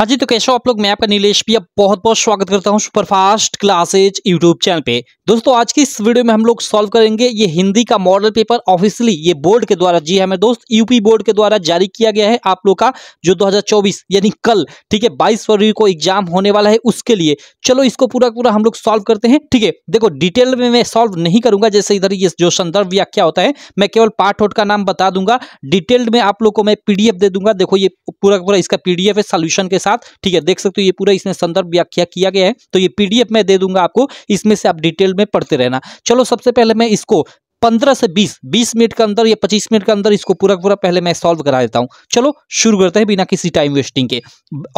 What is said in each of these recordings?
हाँ जी तो कैसे हो आप लोग मैं आपका नीलेश भी बहुत बहुत स्वागत करता हूँ सुपरफास्ट क्लासेज यूट्यूब चैनल पे दोस्तों आज की इस वीडियो में हम लोग सॉल्व करेंगे ये हिंदी का मॉडल पेपर ऑफिशियली ये बोर्ड के द्वारा जी हमें हाँ, दोस्त यूपी बोर्ड के द्वारा जारी किया गया है आप लोग का जो 2024 यानी कल ठीक है बाईस फरवरी को एग्जाम होने वाला है उसके लिए चलो इसको पूरा पूरा हम लोग सॉल्व करते हैं ठीक है देखो डिटेल में मैं सॉल्व नहीं करूंगा जैसे इधर ये जो संदर्भ व्याख्या होता है मैं केवल पार्ट होट का नाम बता दूंगा डिटेल्ड में आप लोग को मैं पीडीएफ दे दूंगा देखो ये पूरा पूरा इसका पीडीएफ है सोल्यूशन के साथ साथ ठीक है देख सकते हो ये पूरा इसमें संदर्भ व्याख्या किया गया है तो ये पीडीएफ में दे दूंगा आपको इसमें से आप डिटेल में पढ़ते रहना चलो सबसे पहले मैं इसको पंद्रह से बीस बीस मिनट के अंदर या पच्चीस मिनट के अंदर इसको पूरा पूरा पहले मैं सॉल्व करा देता हूँ चलो शुरू करते हैं बिना किसी टाइम वेस्टिंग के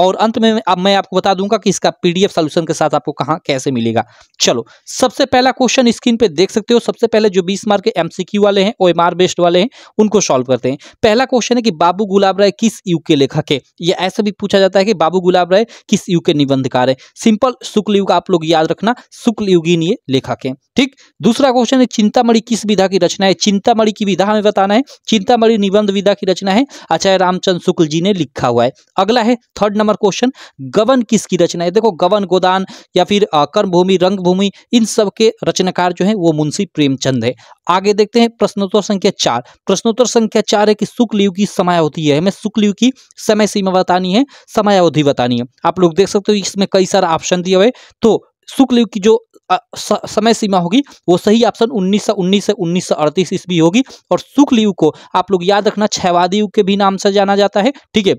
और अंत में अब मैं आपको बता दूंगा कि इसका पीडीएफ सोल्यूशन के साथ आपको कहाँ कैसे मिलेगा चलो सबसे पहला क्वेश्चन स्क्रीन पे देख सकते हो सबसे पहले जो बीस मार्क के एमसीक्यू वाले हैं ओ बेस्ड वाले हैं उनको सॉल्व करते हैं पहला क्वेश्चन है कि बाबू गुलाब राय किस यू के लेखक है या ऐसा भी पूछा जाता है कि बाबू गुलाब राय किस यू के निबंधकार है सिंपल शुक्ल युग आप लोग याद रखना शुक्ल युगीन ये लेखक है ठीक दूसरा क्वेश्चन है चिंतामणि किस विधा की रचना है चिंतामणि की विधा हमें बताना है चिंतामणि निबंध विधा की रचना है आचार्य रामचंद शुक्ल जी ने लिखा हुआ है अगला है थर्ड नंबर क्वेश्चन गवन किसकी रचना है देखो गवन गोदान या फिर कर्मभूमि रंगभूमि इन सब के रचनाकार जो है वो मुंशी प्रेमचंद है आगे देखते हैं प्रश्नोत्तर संख्या चार प्रश्नोत्तर संख्या चार है कि शुक्ल युग की समय होती है हमें शुक्ल युग की समय सीमा बतानी है समय अवधि बतानी है आप लोग देख सकते हो इसमें कई सारा ऑप्शन दिए हुए तो शुक्ल युग की जो आ, स, समय सीमा होगी वो सही ऑप्शन उन्नीस सौ उन्नीस से उन्नीस सौ अड़तीस ईस्वी होगी और शुक्ल युग को आप लोग याद रखना छहवादी युग के भी नाम से जाना जाता है ठीक है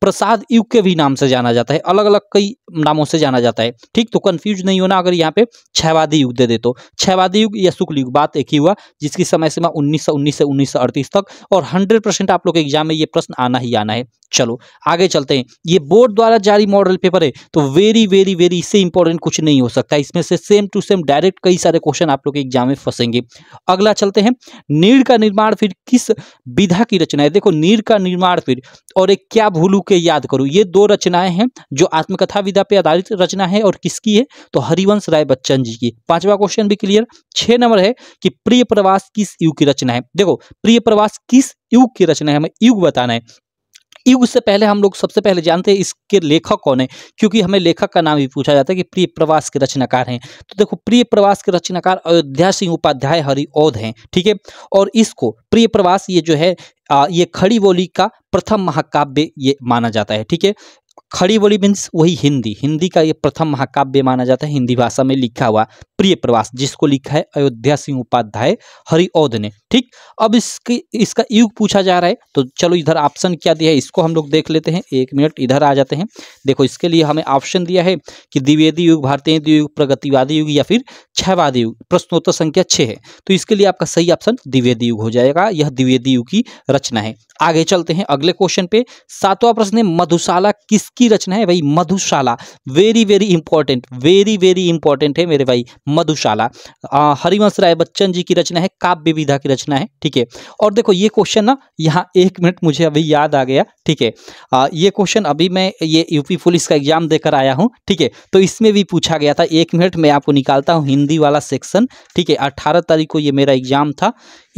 प्रसाद युग के भी नाम से जाना जाता है अलग अलग कई नामों से जाना जाता है ठीक तो कंफ्यूज नहीं होना अगर यहाँ पे छहवादी युग दे दे तो छहवादी युग या शुक्ल युग बात एक ही हुआ जिसकी समय सीमा उन्नीस सौ उन्नीस से उन्नीस सौ अड़तीस तक और हंड्रेड परसेंट आप लोग के एग्जाम में ये प्रश्न आना ही आना है चलो आगे चलते हैं ये बोर्ड द्वारा जारी मॉडल पेपर है तो वेरी वेरी वेरी इससे इंपॉर्टेंट कुछ नहीं हो सकता इसमें से सेम टू सेम डायरेक्ट कई सारे क्वेश्चन आप लोग के एग्जाम में फंसेंगे अगला चलते हैं नीर का निर्माण फिर किस विधा की रचना है देखो नीर का निर्माण फिर और एक क्या भूलू के याद करूँ ये दो रचनाएं हैं जो आत्मकथा विधा पे आधारित रचना है और किसकी है तो हरिवंश राय बच्चन जी की पांचवा क्वेश्चन भी क्लियर छह नंबर है कि प्रिय प्रवास किस युग की रचना है देखो प्रिय प्रवास किस युग की रचना है हमें युग बताना है उससे पहले हम लोग सबसे पहले जानते हैं इसके लेखक कौन है क्योंकि हमें लेखक का नाम भी पूछा जाता है कि प्रिय प्रवास के रचनाकार हैं तो देखो प्रिय प्रवास के रचनाकार अयोध्या सिंह उपाध्याय औद हैं ठीक है और इसको प्रिय प्रवास ये जो है आ, ये खड़ी बोली का प्रथम महाकाव्य ये माना जाता है ठीक है खड़ी बोली मीन्स वही हिंदी हिंदी का ये प्रथम महाकाव्य माना जाता है हिंदी भाषा में लिखा हुआ प्रिय प्रवास जिसको लिखा है अयोध्या सिंह उपाध्याय हरिओद ने ठीक अब इसकी इसका युग पूछा जा रहा है तो चलो इधर ऑप्शन क्या दिया है इसको हम लोग देख लेते हैं एक मिनट इधर आ जाते हैं देखो इसके लिए हमें ऑप्शन दिया है कि द्विवेदी युग भारतीय युग प्रगतिवादी युग या फिर छहवादी युग प्रश्नोत्तर संख्या छः है तो इसके लिए आपका सही ऑप्शन द्विवेदी युग हो जाएगा यह द्विवेदी युग की रचना है आगे चलते हैं अगले क्वेश्चन पे सातवां प्रश्न है मधुशाला किस किसकी रचना है भाई Madhushala very very important very very important है मेरे भाई मधुशाला हरिवंश राय बच्चन जी की रचना है काव्य विधा की रचना है ठीक है और देखो ये क्वेश्चन ना यहाँ एक मिनट मुझे अभी याद आ गया ठीक है ये क्वेश्चन अभी मैं ये यूपी पुलिस का एग्जाम देकर आया हूँ ठीक है तो इसमें भी पूछा गया था एक मिनट मैं आपको निकालता हूँ हिंदी वाला सेक्शन ठीक है अट्ठारह तारीख को ये मेरा एग्जाम था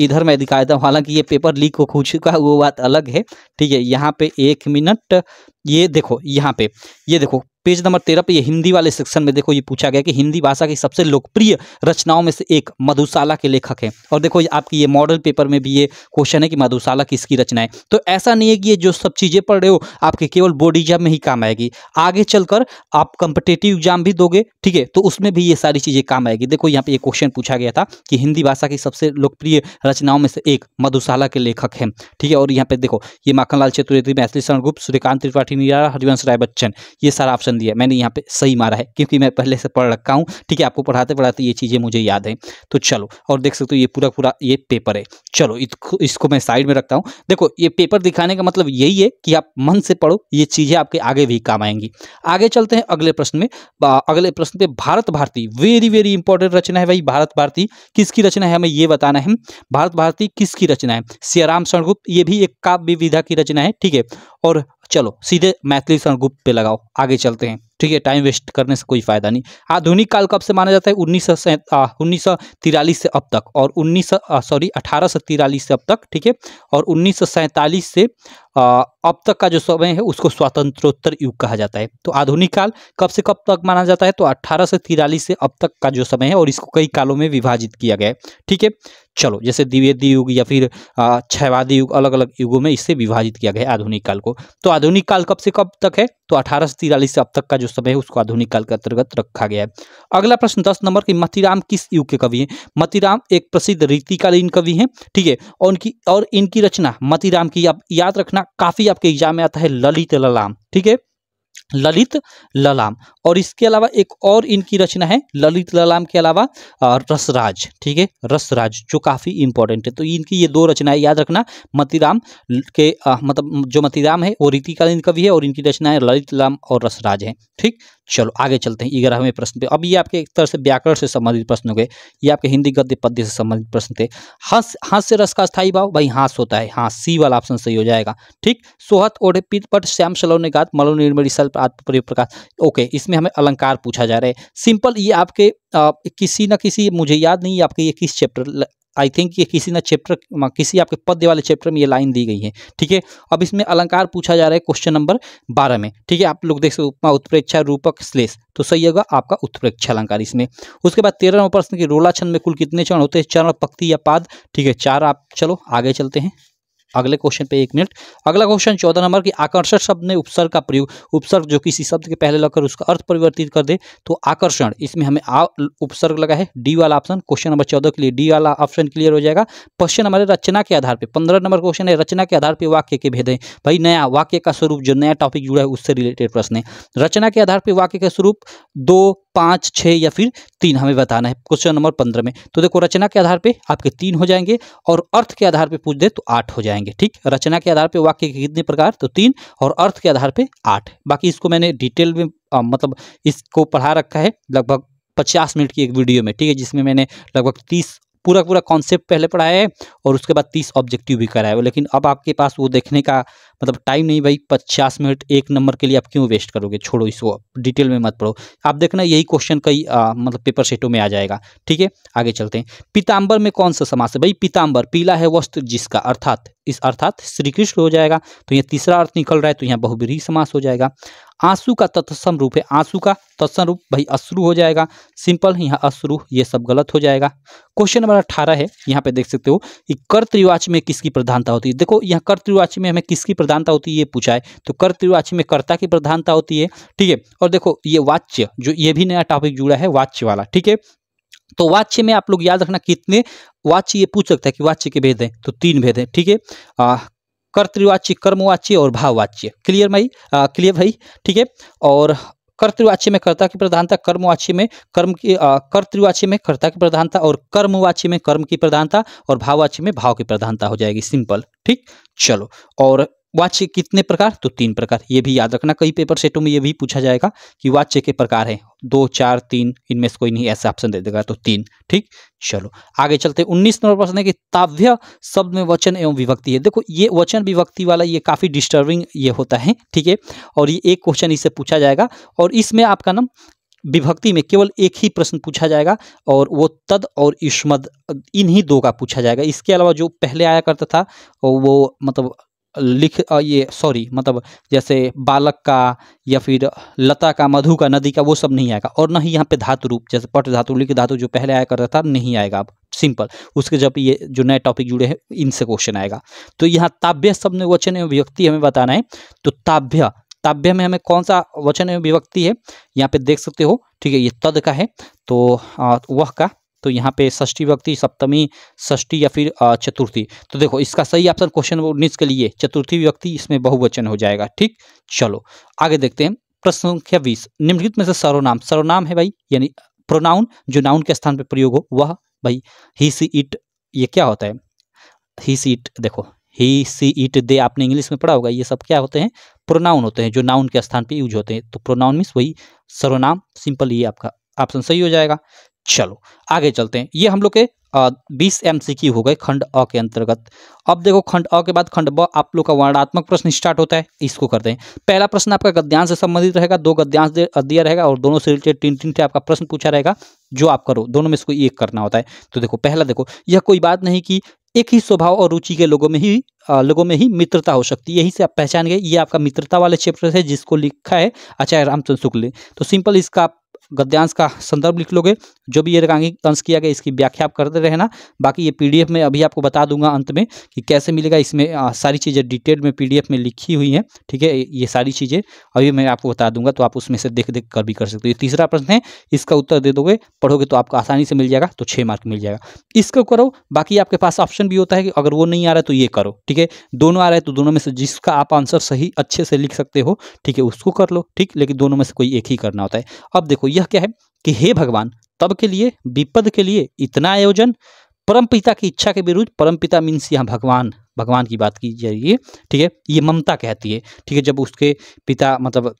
इधर मैं दिखाया था हालांकि ये पेपर लीक हो चुका वो बात अलग है ठीक है यहाँ पे एक मिनट ये देखो यहाँ पे ये देखो पेज नंबर तेरह पे ये हिंदी वाले सेक्शन में देखो ये पूछा गया कि हिंदी भाषा की सबसे लोकप्रिय रचनाओं में से एक मधुशाला के लेखक हैं और देखो आपकी ये मॉडल पेपर में भी ये क्वेश्चन है कि मधुशाला किसकी रचना है तो ऐसा नहीं है कि ये जो सब चीज़ें पढ़ रहे हो आपके केवल बोर्ड एग्जाम में ही काम आएगी आगे चलकर आप कंपिटेटिव एग्जाम भी दोगे ठीक है तो उसमें भी ये सारी चीज़ें काम आएगी देखो यहाँ पे ये क्वेश्चन पूछा गया था कि हिंदी भाषा की सबसे लोकप्रिय रचनाओं में से एक मधुशाला के लेखक हैं ठीक है और यहाँ पे देखो ये माखनलाल चतुर्वेदी मैथिली शरण गुप्त श्रीकांत त्रिपाठी निरा हरिवंश राय बच्चन ये सारा ऑप्शन ऑप्शन दिया मैंने यहाँ पे सही मारा है क्योंकि मैं पहले से पढ़ रखा हूँ ठीक है आपको पढ़ाते पढ़ाते ये चीज़ें मुझे याद हैं तो चलो और देख सकते हो ये पूरा पूरा ये पेपर है चलो इसको मैं साइड में रखता हूँ देखो ये पेपर दिखाने का मतलब यही है कि आप मन से पढ़ो ये चीज़ें आपके आगे भी काम आएंगी आगे चलते हैं अगले प्रश्न में अगले प्रश्न पे Bharat Bharati very very important रचना है भाई भारत भारती किसकी रचना है हमें ये बताना है भारत भारती किसकी रचना है सियाराम शरणगुप्त ये भी एक काव्य विधा की रचना है ठीक है और चलो सीधे मैथिली गुप्त पे लगाओ आगे चलते हैं ठीक है टाइम वेस्ट करने से कोई फायदा नहीं आधुनिक काल कब से माना जाता है उन्नीस सौ उन्नीस सौ तिरालीस से अब तक और उन्नीस सॉरी अठारह सौ तिरालीस से अब तक ठीक है और उन्नीस सौ सैंतालीस से आ, अब तक का जो समय है उसको स्वतंत्रोत्तर युग कहा जाता है तो आधुनिक काल कब से कब तक माना जाता है तो अट्ठारह से अब तक का जो समय है और इसको कई कालों में विभाजित किया गया है ठीक है चलो जैसे द्विवेदी युग या फिर छयवादी युग अलग अलग युगों में इससे विभाजित किया गया है आधुनिक काल को तो आधुनिक काल कब से कब तक है तो अठारह से अब तक का जो समय है उसको आधुनिक काल के अंतर्गत रखा गया है अगला प्रश्न दस नंबर की मतिराम किस युग के कवि हैं मतिराम एक प्रसिद्ध रीतिकालीन कवि हैं ठीक है और उनकी और इनकी रचना मतीराम की आप याद रखना काफ़ी आपके एग्जाम में आता है ललित ललाम ठीक है ललित ललाम और इसके अलावा एक और इनकी रचना है ललित ललाम के अलावा रसराज ठीक है रसराज जो काफ़ी इंपॉर्टेंट है तो इनकी ये दो रचनाएं याद रखना मतीराम के मतलब जो मतीराम है वो रीतिकालीन कवि है और इनकी रचना है ललित ललाम और रसराज है ठीक चलो आगे चलते हैं ग्यारहवें प्रश्न पे अब ये आपके एक तरह से व्याकरण से संबंधित प्रश्न हो गए ये आपके हिंदी गद्य पद्य से संबंधित प्रश्न थे हंस हंस से रस का स्थायी भाव भाई हांस होता है हाँ सी वाला ऑप्शन सही हो जाएगा ठीक सोहत ओढ़े पीत पट श्याम सलो ने गात मलो निर्मरी सल आत्मप्रयोग प्रकाश ओके इसमें हमें अलंकार पूछा जा रहा है सिंपल ये आपके आ, किसी ना किसी मुझे याद नहीं आपके ये किस चैप्टर आई थिंक ये किसी ना चैप्टर किसी आपके पद्य वाले चैप्टर में ये लाइन दी गई है ठीक है अब इसमें अलंकार पूछा जा रहा है क्वेश्चन नंबर बारह में ठीक है आप लोग देख सकते उपमा उत्प्रेक्षा रूपक श्लेष तो सही होगा आपका उत्प्रेक्षा अलंकार इसमें उसके बाद तेरह प्रश्न की रोला छंद में कुल कितने चरण होते हैं चरण पक्ति या पाद ठीक है चार आप चलो आगे चलते हैं अगले क्वेश्चन पे एक मिनट अगला क्वेश्चन चौदह नंबर की आकर्षण शब्द ने उपसर्ग का प्रयोग उपसर्ग जो किसी शब्द के पहले लगकर उसका अर्थ परिवर्तित कर दे तो आकर्षण इसमें हमें आ उपसर्ग लगा है डी वाला ऑप्शन क्वेश्चन नंबर चौदह के लिए डी वाला ऑप्शन क्लियर हो जाएगा क्वेश्चन हमारे रचना के आधार पर पंद्रह नंबर क्वेश्चन है रचना के आधार पर वाक्य के भेद भाई नया वाक्य का स्वरूप जो नया टॉपिक जुड़ा है उससे रिलेटेड प्रश्न है रचना के आधार पर वाक्य का स्वरूप दो पाँच छः या फिर तीन हमें बताना है क्वेश्चन नंबर पंद्रह में तो देखो रचना के आधार पे आपके तीन हो जाएंगे और अर्थ के आधार पे पूछ दे तो आठ हो जाएंगे ठीक रचना के आधार पे वाक्य के कितने प्रकार तो तीन और अर्थ के आधार पे आठ बाकी इसको मैंने डिटेल में आ, मतलब इसको पढ़ा रखा है लगभग पचास मिनट की एक वीडियो में ठीक है जिसमें मैंने लगभग तीस पूरा पूरा कॉन्सेप्ट पहले पढ़ाया है और उसके बाद तीस ऑब्जेक्टिव भी कराया है लेकिन अब आपके पास वो देखने का मतलब टाइम नहीं भाई पचास मिनट एक नंबर के लिए आप क्यों वेस्ट करोगे छोड़ो इसको डिटेल में मत पढ़ो आप देखना यही क्वेश्चन कई मतलब पेपर सेटों में आ जाएगा ठीक है आगे चलते हैं पीताम्बर में कौन सा समास है भाई पीताम्बर पीला है वस्त्र जिसका अर्थात इस अर्थात श्री कृष्ण हो जाएगा तो यहाँ तीसरा अर्थ निकल रहा है तो यहाँ बहुबरी समास हो जाएगा आंसू का तत्सम रूप है आंसू का तत्सम रूप भाई अश्रु हो जाएगा सिंपल यहाँ अश्रु ये सब गलत हो जाएगा क्वेश्चन नंबर अठारह है यहाँ पे देख सकते हो कि कर्तवाच में किसकी प्रधानता होती है देखो यहाँ कर्तवाच में हमें किसकी प्रधान प्रधानता होती है ये पूछा है तो कर्तवाची में कर्ता की प्रधानता होती है ठीक है और देखो ये वाच्य जो ये भी नया टॉपिक जुड़ा है वाच्य वाला ठीक है तो वाच्य में आप लोग याद रखना कितने वाच्य ये पूछ सकता है कि वाच्य के भेद हैं तो तीन भेद हैं ठीक है कर्तृवाच्य कर्मवाच्य और भाववाच्य क्लियर भाई क्लियर भाई ठीक है और कर्तृवाच्य में कर्ता की प्रधानता कर्मवाच्य में कर्म की कर्तृवाच्य में कर्ता की प्रधानता और कर्मवाच्य में कर्म की प्रधानता और भाववाच्य में भाव की प्रधानता हो जाएगी सिंपल ठीक चलो और वाच्य कितने प्रकार तो तीन प्रकार ये भी याद रखना कई पेपर सेटों में ये भी पूछा जाएगा कि वाच्य के प्रकार है दो चार तीन इनमें से कोई नहीं ऐसा ऑप्शन दे देगा तो तीन ठीक चलो आगे चलते उन्नीस नंबर प्रश्न है कि ताव्य शब्द में वचन एवं विभक्ति है देखो ये वचन विभक्ति वाला ये काफ़ी डिस्टर्बिंग ये होता है ठीक है और ये एक क्वेश्चन इससे पूछा जाएगा और इसमें आपका नाम विभक्ति में केवल एक ही प्रश्न पूछा जाएगा और वो तद और युष्मद इन्हीं दो का पूछा जाएगा इसके अलावा जो पहले आया करता था वो मतलब लिख ये सॉरी मतलब जैसे बालक का या फिर लता का मधु का नदी का वो सब नहीं आएगा और ना ही यहाँ पे धातु रूप जैसे पट धातु लिख धातु जो पहले आया करता था नहीं आएगा अब सिंपल उसके जब ये जो नए टॉपिक जुड़े हैं इनसे क्वेश्चन आएगा तो यहाँ ताव्य शब्द वचन एवं व्यक्ति हमें बताना है तो ताभ्य ताभ्य में हमें कौन सा वचन एवं विभक्ति है यहाँ पे देख सकते हो ठीक है ये तद का है तो वह का तो यहाँ पे षष्ठी भक्ति सप्तमी षष्ठी या फिर चतुर्थी तो देखो इसका सही ऑप्शन क्वेश्चन नंबर उन्नीस के लिए चतुर्थी विभक्ति इसमें बहुवचन हो जाएगा ठीक चलो आगे देखते हैं प्रश्न संख्या बीस निम्नलिखित में से सर्वनाम सर्वनाम है भाई यानी प्रोनाउन जो नाउन के स्थान पर प्रयोग हो वह भाई ही सी इट ये क्या होता है ही सी इट देखो ही सी इट दे आपने इंग्लिश में पढ़ा होगा ये सब क्या होते हैं प्रोनाउन होते हैं जो नाउन के स्थान पे यूज होते हैं तो प्रोनाउन मीन्स वही सर्वनाम सिंपल ये आपका ऑप्शन सही हो जाएगा चलो आगे चलते हैं ये हम लोग के बीस एम सी हो गए खंड अ के अंतर्गत अब देखो खंड अ के बाद खंड ब आप लोग का वर्णात्मक प्रश्न स्टार्ट होता है इसको करते हैं पहला प्रश्न आपका गद्यांश से संबंधित रहेगा दो गद्यांश दिया रहेगा और दोनों से रिलेटेड तीन तीन से आपका प्रश्न पूछा रहेगा जो आप करो दोनों में इसको एक करना होता है तो देखो पहला देखो यह कोई बात नहीं कि एक ही स्वभाव और रुचि के लोगों में ही लोगों में ही मित्रता हो सकती है यही से आप पहचान गए ये आपका मित्रता वाले चैप्टर है जिसको लिखा है आचार्य रामचंद्र शुक्ल तो सिंपल इसका आप गद्यांश का संदर्भ लिख लोगे जो भी ये रेखांकित अंश किया गया इसकी व्याख्या आप करते रहना बाकी ये पीडीएफ में अभी आपको बता दूंगा अंत में कि कैसे मिलेगा इसमें आ, सारी चीज़ें डिटेल में पीडीएफ में लिखी हुई हैं ठीक है ये सारी चीज़ें अभी मैं आपको बता दूंगा तो आप उसमें से देख देख कर भी कर सकते हो ये तीसरा प्रश्न है इसका उत्तर दे दोगे पढ़ोगे तो आपको आसानी से मिल जाएगा तो छः मार्क मिल जाएगा इसको करो बाकी आपके पास ऑप्शन भी होता है कि अगर वो नहीं आ रहा तो ये करो ठीक है दोनों आ रहे हैं तो दोनों में से जिसका आप आंसर सही अच्छे से लिख सकते हो ठीक है उसको कर लो ठीक लेकिन दोनों में से कोई एक ही करना होता है अब देखो यह क्या है कि हे भगवान तब के लिए विपद के लिए इतना आयोजन परम पिता की इच्छा के विरुद्ध परम पिता मीन्स यहाँ भगवान भगवान की बात की जाइए ठीक है ये ममता कहती है ठीक है जब उसके पिता मतलब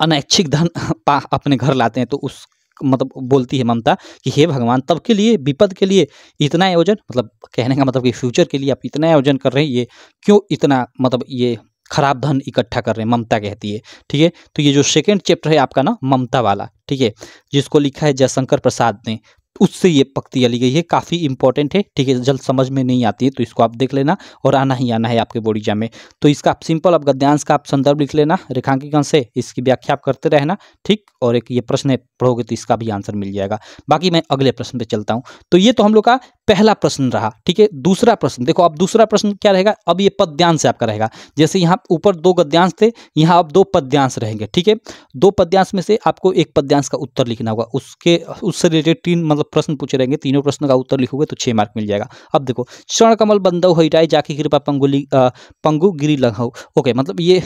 अनैच्छिक धन अपने घर लाते हैं तो उस मतलब बोलती है ममता कि हे भगवान तब के लिए विपद के लिए इतना आयोजन मतलब कहने का मतलब कि फ्यूचर के लिए आप इतना आयोजन कर रहे हैं ये क्यों इतना मतलब ये खराब धन इकट्ठा कर रहे हैं ममता कहती है ठीक है तो ये जो सेकेंड चैप्टर है आपका ना ममता वाला ठीक है जिसको लिखा है जयशंकर प्रसाद ने उससे ये पक्ति अली गई है काफ़ी इंपॉर्टेंट है ठीक है जल्द समझ में नहीं आती है तो इसको आप देख लेना और आना ही आना है आपके बोर्ड एग्जाम में तो इसका आप सिंपल आप गद्यांश का आप संदर्भ लिख लेना रेखांकिकन से इसकी व्याख्या आप करते रहना ठीक और एक ये प्रश्न पढ़ोगे तो इसका भी आंसर मिल जाएगा बाकी मैं अगले प्रश्न पर चलता हूँ तो ये तो हम लोग का पहला प्रश्न रहा ठीक है दूसरा प्रश्न देखो अब दूसरा प्रश्न क्या रहेगा अब ये पद्यांश आपका रहेगा जैसे यहाँ ऊपर दो गद्यांश थे यहाँ अब दो पद्यांश रहेंगे ठीक है दो पद्यांश में से आपको एक पद्यांश का उत्तर लिखना होगा उसके उससे रिलेटेड तीन मतलब मतलब प्रश्न पूछे रहेंगे तीनों प्रश्न का उत्तर लिखोगे तो छः मार्क मिल जाएगा अब देखो चरण कमल बंदव हईटाई जाकी कृपा पंगुली पंगु गिरी लगाओ ओके मतलब ये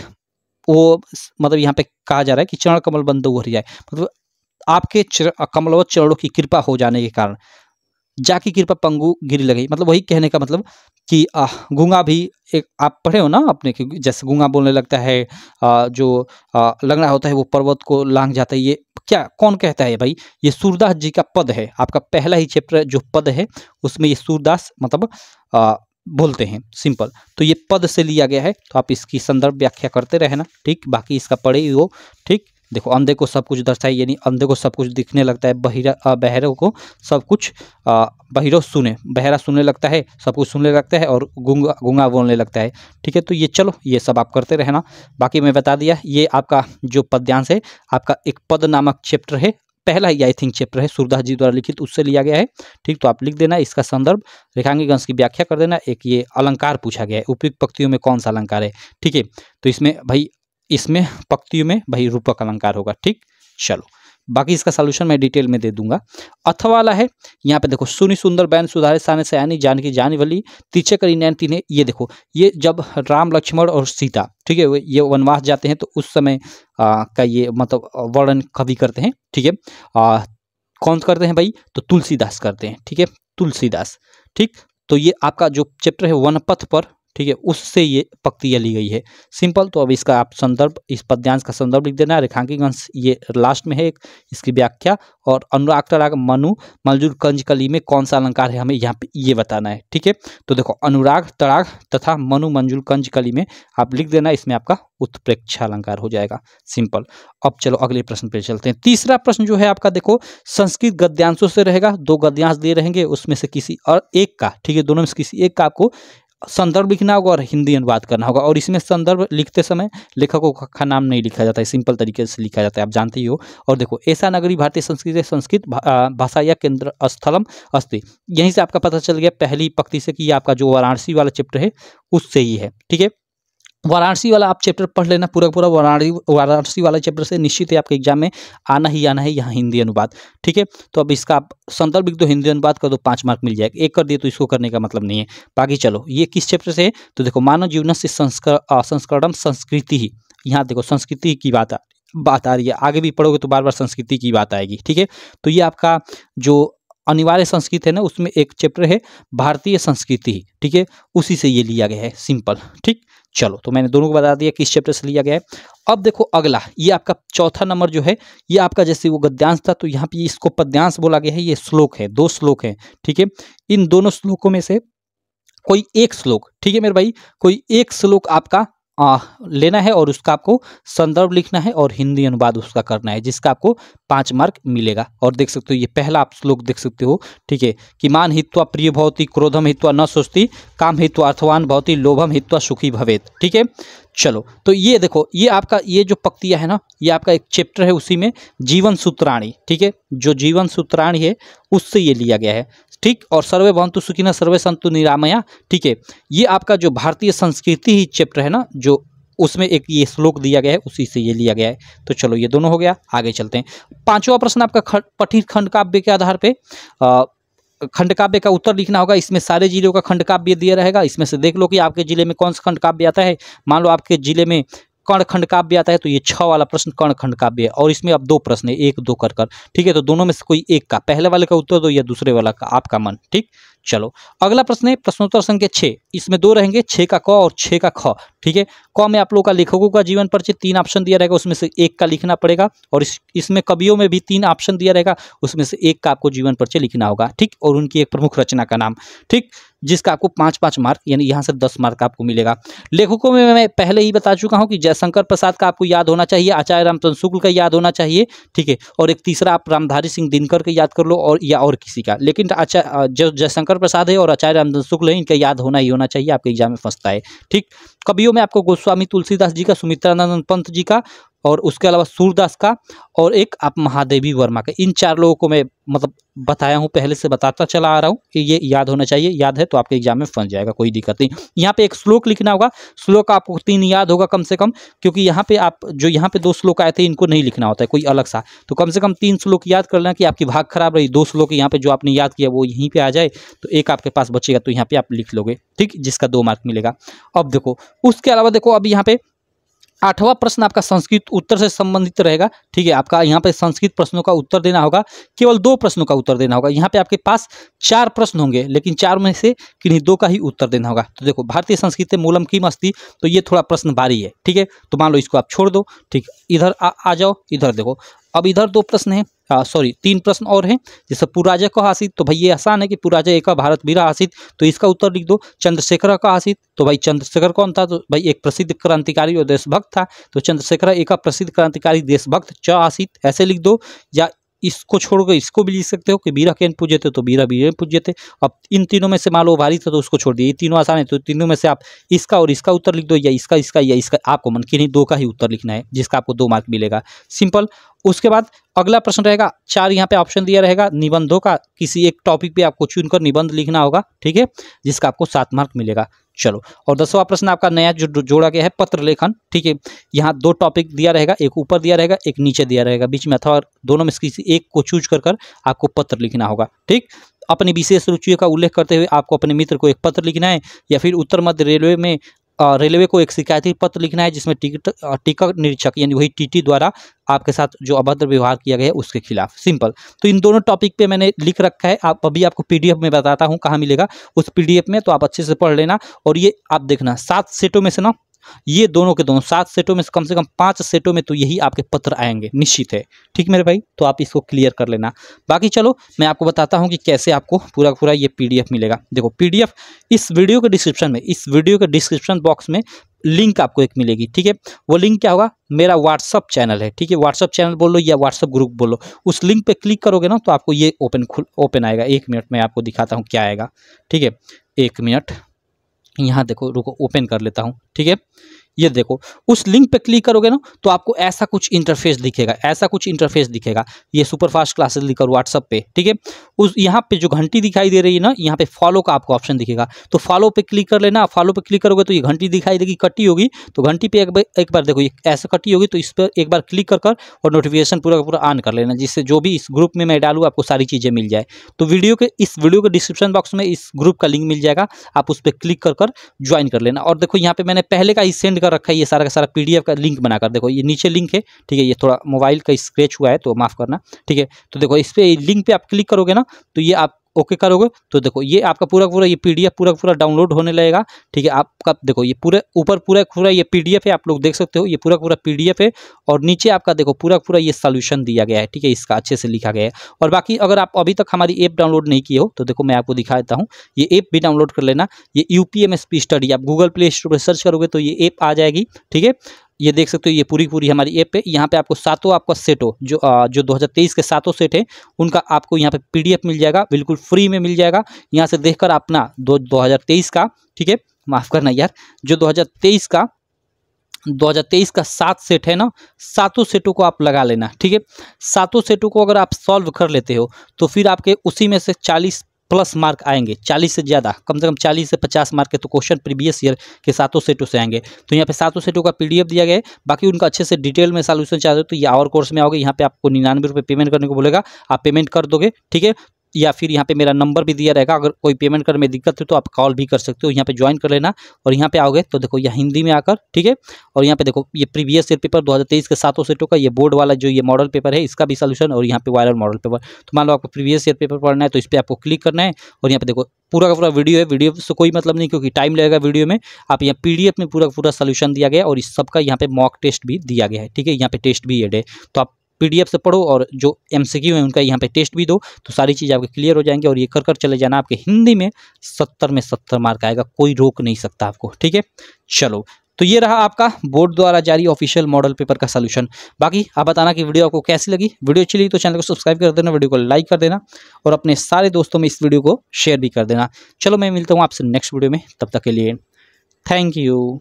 वो मतलब यहाँ पे कहा जा रहा है कि चरण कमल बंदव जाए मतलब आपके चर, और चरणों की कृपा हो जाने के कारण जा की कृपा पंगु गिरी लगी मतलब वही कहने का मतलब कि गुंगा भी एक आप पढ़े हो ना अपने जैसे गुंगा बोलने लगता है जो लगना होता है वो पर्वत को लांग जाता है ये क्या कौन कहता है भाई ये सूरदास जी का पद है आपका पहला ही चैप्टर जो पद है उसमें ये सूरदास मतलब आ, बोलते हैं सिंपल तो ये पद से लिया गया है तो आप इसकी संदर्भ व्याख्या करते रहना ठीक बाकी इसका पढ़े ही हो ठीक देखो अंधे को सब कुछ दर्शाई यानी अंधे को सब कुछ दिखने लगता है बहिरा बहरों को सब कुछ बहिरो सुने बहरा सुनने लगता है सब कुछ सुनने लगता है और गुंगा गुंगा बोलने लगता है ठीक है तो ये चलो ये सब आप करते रहना बाकी मैं बता दिया ये आपका जो पद्यांश है आपका एक पद नामक चैप्टर है पहला ही आई थिंक चैप्टर है सूरदास जी द्वारा लिखित उससे लिया गया है ठीक तो आप लिख देना इसका संदर्भ गंश की व्याख्या कर देना एक ये अलंकार पूछा गया है उपयुक्त पक्तियों में कौन सा अलंकार है ठीक है तो इसमें भाई इसमें पक्तियों में भाई रूपक अलंकार होगा ठीक चलो बाकी इसका सोल्यूशन मैं डिटेल में दे दूंगा अथ वाला है यहाँ पे देखो सुनी सुंदर बैन सुधारे साने सयानी जानकी जानी भली तीचे करी नैन तीन ये देखो ये जब राम लक्ष्मण और सीता ठीक है ये वनवास जाते हैं तो उस समय आ, का ये मतलब वर्णन कवि करते हैं ठीक है कौन करते हैं भाई तो तुलसीदास करते हैं ठीक है तुलसीदास ठीक तो ये आपका जो चैप्टर है वनपथ पर ठीक है उससे ये पक्ति ली गई है सिंपल तो अब इसका आप संदर्भ इस पद्यांश का संदर्भ लिख देना अंश ये लास्ट में है एक इसकी व्याख्या और अनुराग मनु मलजूर कंज कली में कौन सा अलंकार है हमें यहाँ पे ये बताना है ठीक है तो देखो अनुराग तड़ाग तथा मनु मंजूर कंज कली में आप लिख देना इसमें आपका उत्प्रेक्षा अलंकार हो जाएगा सिंपल अब चलो अगले प्रश्न पे चलते हैं तीसरा प्रश्न जो है आपका देखो संस्कृत गद्यांशों से रहेगा दो गद्यांश दिए रहेंगे उसमें से किसी और एक का ठीक है दोनों में से किसी एक का आपको संदर्भ लिखना होगा और हिंदी अनुवाद करना होगा और इसमें संदर्भ लिखते समय लेखकों का नाम नहीं लिखा जाता है सिंपल तरीके से लिखा जाता है आप जानते ही हो और देखो ऐसा नगरी भारतीय संस्कृति संस्कृत भाषा या केंद्र स्थलम अस्ति यहीं से आपका पता चल गया पहली पक्ति से कि आपका जो वाराणसी वाला चैप्टर है उससे ही है ठीक है वाराणसी वाला आप चैप्टर पढ़ लेना पूरा पूरा वाराणसी वाराणसी वाला चैप्टर से निश्चित ही आपके एग्जाम में आना ही आना है यहाँ हिंदी अनुवाद ठीक है तो अब इसका आप संदर्भ लिख दो हिंदी अनुवाद कर दो पाँच मार्क मिल जाएगा एक कर दिए तो इसको करने का मतलब नहीं है बाकी चलो ये किस चैप्टर से है तो देखो मानव जीवन से संस्कार संस्करण संस्कृति ही यहाँ देखो संस्कृति की बात आ बात आ रही है आगे भी पढ़ोगे तो बार बार संस्कृति की बात आएगी ठीक है तो ये आपका जो अनिवार्य संस्कृत है ना उसमें एक चैप्टर है भारतीय संस्कृति ठीक है उसी से ये लिया गया है सिंपल ठीक चलो तो मैंने दोनों को बता दिया किस चैप्टर से लिया गया है अब देखो अगला ये आपका चौथा नंबर जो है ये आपका जैसे वो गद्यांश था तो यहाँ पे इसको पद्यांश बोला गया है ये श्लोक है दो श्लोक है ठीक है इन दोनों श्लोकों में से कोई एक श्लोक ठीक है मेरे भाई कोई एक श्लोक आपका आ, लेना है और उसका आपको संदर्भ लिखना है और हिंदी अनुवाद उसका करना है जिसका आपको पाँच मार्क मिलेगा और देख सकते हो ये पहला आप श्लोक देख सकते हो ठीक है कि मान हित्वा प्रिय भवती क्रोधम हित्वा न सोचती काम हित्वा अर्थवान भवती लोभम हित्वा सुखी भवेत ठीक है चलो तो ये देखो ये आपका ये जो पक्तियाँ है ना ये आपका एक चैप्टर है उसी में जीवन सूत्राणी ठीक है जो जीवन सूत्राणी है उससे ये लिया गया है ठीक और सर्वे भवंतु सुखी सर्वे संतु निरामया ठीक है ये आपका जो भारतीय संस्कृति ही चैप्टर है ना उसमें एक ये श्लोक दिया गया है उसी से ये लिया गया है तो चलो ये दोनों हो गया आगे चलते हैं पांचवा प्रश्न आपका पठित खंड काव्य के आधार पर खंडकाव्य का उत्तर लिखना होगा इसमें सारे जिलों का खंडकाव्य दिया रहेगा इसमें से देख लो कि आपके ज़िले में कौन सा खंड काव्य आता है मान लो आपके ज़िले में कर्ण खंड काव्य आता है तो ये छह वाला प्रश्न कर्ण खंड काव्य है और इसमें अब दो प्रश्न है एक दो कर कर ठीक है तो दोनों में से कोई एक का पहले वाले का उत्तर दो या दूसरे वाला का आपका मन ठीक चलो अगला प्रश्न है प्रश्नोत्तर संख्या छः इसमें दो रहेंगे छः का क और छः का ख ठीक है क में आप लोगों का लेखकों का जीवन परिचय तीन ऑप्शन दिया रहेगा उसमें से एक का लिखना पड़ेगा और इस इसमें कवियों में भी तीन ऑप्शन दिया रहेगा उसमें से एक का आपको जीवन परिचय लिखना होगा ठीक और उनकी एक प्रमुख रचना का नाम ठीक जिसका आपको पाँच पाँच मार्क यानी यहाँ से दस मार्क आपको मिलेगा लेखकों में मैं पहले ही बता चुका हूँ कि जयशंकर प्रसाद का आपको याद होना चाहिए आचार्य रामचंद्र शुक्ल का याद होना चाहिए ठीक है और एक तीसरा आप रामधारी सिंह दिनकर का याद कर लो और या और किसी का लेकिन जो जयशंकर प्रसाद है और आचार्य रामचंद्र शुक्ल है इनका याद होना ही होना चाहिए आपके एग्जाम में फंसता है ठीक कवियों में आपको गोस्वामी तुलसीदास जी का सुमित्रानंद पंत जी का और उसके अलावा सूरदास का और एक आप महादेवी वर्मा का इन चार लोगों को मैं मतलब बताया हूँ पहले से बताता चला आ रहा हूँ कि ये याद होना चाहिए याद है तो आपके एग्जाम में फंस जाएगा कोई दिक्कत नहीं यहाँ पे एक श्लोक लिखना होगा श्लोक आपको तीन याद होगा कम से कम क्योंकि यहाँ पे आप जो यहाँ पे दो श्लोक आए थे इनको नहीं लिखना होता है कोई अलग सा तो कम से कम तीन श्लोक याद कर लेना कि आपकी भाग खराब रही दो श्लोक यहाँ पे जो आपने याद किया वो यहीं पर आ जाए तो एक आपके पास बचेगा तो यहाँ पर आप लिख लोगे ठीक जिसका दो मार्क मिलेगा अब देखो उसके अलावा देखो अब यहाँ पे आठवां प्रश्न आपका संस्कृत उत्तर से संबंधित रहेगा ठीक है आपका यहाँ पे संस्कृत प्रश्नों का उत्तर देना होगा केवल दो प्रश्नों का उत्तर देना होगा यहाँ पे आपके पास चार प्रश्न होंगे लेकिन चार में से किन्हीं दो का ही उत्तर देना होगा तो देखो भारतीय संस्कृत मूलम की मस्ती तो ये थोड़ा प्रश्न भारी है ठीक है तो मान लो इसको आप छोड़ दो ठीक इधर आ, आ जाओ इधर देखो अब इधर दो प्रश्न है सॉरी हाँ, तीन प्रश्न और हैं जैसे पुराजय का हासित तो भाई ये आसान है कि पुराजय एक भारत बीरा हासित तो इसका उत्तर लिख दो चंद्रशेखर का हासित तो भाई चंद्रशेखर कौन था तो भाई एक प्रसिद्ध क्रांतिकारी और देशभक्त था तो चंद्रशेखर एक प्रसिद्ध क्रांतिकारी देशभक्त च आशित ऐसे लिख दो या इसको छोड़कर इसको भी लिख सकते हो कि बीरा कैन पूजे थे तो बीरा बीरा पूजे थे अब इन तीनों में से मान लो भारी था तो उसको छोड़ दिया ये तीनों आसान है तो तीनों में से आप इसका और इसका उत्तर लिख दो या इसका इसका या इसका आपको मन की नहीं दो का ही उत्तर लिखना है जिसका आपको दो मार्क मिलेगा सिंपल उसके बाद अगला प्रश्न रहेगा चार यहाँ पे ऑप्शन दिया रहेगा निबंधों का किसी एक टॉपिक पे आपको चुनकर निबंध लिखना होगा ठीक है जिसका आपको सात मार्क मिलेगा चलो और दसवा प्रश्न आपका नया जो जोड़ा गया है पत्र लेखन ठीक है यहाँ दो टॉपिक दिया रहेगा एक ऊपर दिया रहेगा एक नीचे दिया रहेगा बीच में अथवा दोनों में से किसी एक को चूज कर कर आपको पत्र लिखना होगा ठीक अपनी विशेष रुचियों का उल्लेख करते हुए आपको अपने मित्र को एक पत्र लिखना है या फिर उत्तर मध्य रेलवे में रेलवे को एक शिकायती पत्र लिखना है जिसमें टिकट टिकट निरीक्षक यानी वही टीटी द्वारा आपके साथ जो अभद्र व्यवहार किया गया है उसके खिलाफ सिंपल तो इन दोनों टॉपिक पे मैंने लिख रखा है आप अभी आपको पीडीएफ में बताता हूँ कहाँ मिलेगा उस पीडीएफ में तो आप अच्छे से पढ़ लेना और ये आप देखना सात सेटों में से ना ये दोनों के दोनों सात सेटों में से कम से कम पांच सेटों में तो यही आपके पत्र आएंगे निश्चित है ठीक मेरे भाई तो आप इसको क्लियर कर लेना बाकी चलो मैं आपको बताता हूँ कि कैसे आपको पूरा पूरा ये पीडीएफ मिलेगा देखो पीडीएफ इस वीडियो के डिस्क्रिप्शन में इस वीडियो के डिस्क्रिप्शन बॉक्स में लिंक आपको एक मिलेगी ठीक है वो लिंक क्या होगा मेरा व्हाट्सअप चैनल है ठीक है व्हाट्सअप चैनल बोलो या व्हाट्सअप ग्रुप बोलो उस लिंक पे क्लिक करोगे ना तो आपको ये ओपन खुल ओपन आएगा एक मिनट में आपको दिखाता हूँ क्या आएगा ठीक है एक मिनट यहाँ देखो रुको ओपन कर लेता हूँ ठीक है ये देखो उस लिंक पे क्लिक करोगे ना तो आपको ऐसा कुछ इंटरफेस दिखेगा ऐसा कुछ इंटरफेस दिखेगा ये सुपर फास्ट क्लासेस लिखकर व्हाट्सअप पे ठीक है उस यहाँ पे जो घंटी दिखाई दे रही है ना यहाँ पे फॉलो का आपको ऑप्शन दिखेगा तो फॉलो पे क्लिक कर लेना फॉलो पे क्लिक करोगे तो ये घंटी दिखाई देगी कटी होगी तो घंटी पे एक बार एक बार देखो ऐसा कटी होगी तो इस पर एक बार क्लिक कर और नोटिफिकेशन पूरा पूरा ऑन कर लेना जिससे जो भी इस ग्रुप में मैं डालू आपको सारी चीज़ें मिल जाए तो वीडियो के इस वीडियो के डिस्क्रिप्शन बॉक्स में इस ग्रुप का लिंक मिल जाएगा आप उस पर क्लिक कर कर ज्वाइन कर लेना और देखो यहाँ पे मैंने पहले का ही सेंड कर रखा है ये सारा का सारा पीडीएफ का लिंक बनाकर देखो ये नीचे लिंक है ठीक है ये थोड़ा मोबाइल का स्क्रेच हुआ है तो माफ़ करना ठीक है तो देखो इस पर लिंक पर आप क्लिक करोगे ना तो ये आप ओके करोगे तो देखो ये आपका पूरा पूरा ये पीडीएफ पूरा पूरा डाउनलोड होने लगेगा ठीक है आपका देखो ये पूरे ऊपर पूरा पूरा ये पीडीएफ है आप लोग देख सकते हो ये पूरा पूरा पीडीएफ है और नीचे आपका देखो पूरा पूरा ये सोल्यूशन दिया गया है ठीक है इसका अच्छे से लिखा गया है और बाकी अगर आप अभी तक हमारी ऐप डाउनलोड नहीं किए हो तो देखो मैं आपको दिखा देता हूँ ये ऐप भी डाउनलोड कर लेना ये यू स्टडी आप गूगल प्ले स्टोर पर सर्च करोगे तो ये ऐप आ जाएगी ठीक है ये देख सकते हो ये पूरी पूरी हमारी ऐप पे यहाँ पे आपको सातों आपका सेट हो जो आ, जो 2023 के सातों सेट है उनका आपको यहाँ पे पीडीएफ मिल जाएगा बिल्कुल फ्री में मिल जाएगा यहाँ से देखकर अपना दो दो का ठीक है माफ़ करना यार जो 2023 का 2023 का सात सेट है ना सातों सेटों को आप लगा लेना ठीक है सातों सेटों को अगर आप सॉल्व कर लेते हो तो फिर आपके उसी में से चालीस प्लस मार्क आएंगे चालीस से ज़्यादा कम से कम चालीस से पचास मार्क के तो क्वेश्चन प्रीवियस ईयर के सातों सेटों से आएंगे तो यहाँ पे सातों सेटों का पीडीएफ दिया गया है बाकी उनका अच्छे से डिटेल में सॉल्यूशन चाहते हो तो ये और कोर्स में आओगे यहाँ पे आपको निन्यानवे रुपये पेमेंट करने को बोलेगा आप पेमेंट कर दोगे ठीक है या फिर यहाँ पे मेरा नंबर भी दिया रहेगा अगर कोई पेमेंट करने में दिक्कत है तो आप कॉल भी कर सकते हो यहाँ पे ज्वाइन कर लेना और यहाँ पे आओगे तो देखो यह हिंदी में आकर ठीक है और यहाँ पे देखो ये प्रीवियस ईयर पेपर 2023 के सातों सेटों का ये बोर्ड वाला जो ये मॉडल पेपर है इसका भी सोल्यूशन और यहाँ पे वायरल मॉडल पेपर तो मान लो आपको प्रीवियस ईयर पेपर पढ़ना है तो इस पर आपको क्लिक करना है और यहाँ पे देखो पूरा का पूरा वीडियो है वीडियो से कोई मतलब नहीं क्योंकि टाइम लगेगा वीडियो में आप यहाँ पी में पूरा पूरा सोल्यूशन दिया गया और इस सबका यहाँ पे मॉक टेस्ट भी दिया गया है ठीक है यहाँ पे टेस्ट भी एड है तो आप पीडीएफ से पढ़ो और जो एमसीक्यू है उनका यहाँ पे टेस्ट भी दो तो सारी चीज़ आपके क्लियर हो जाएंगे और ये कर कर चले जाना आपके हिंदी में सत्तर में सत्तर मार्क आएगा कोई रोक नहीं सकता आपको ठीक है चलो तो ये रहा आपका बोर्ड द्वारा जारी ऑफिशियल मॉडल पेपर का सलूशन बाकी आप बताना कि वीडियो आपको कैसी लगी वीडियो अच्छी लगी तो चैनल को सब्सक्राइब कर देना वीडियो को लाइक कर देना और अपने सारे दोस्तों में इस वीडियो को शेयर भी कर देना चलो मैं मिलता हूँ आपसे नेक्स्ट वीडियो में तब तक के लिए थैंक यू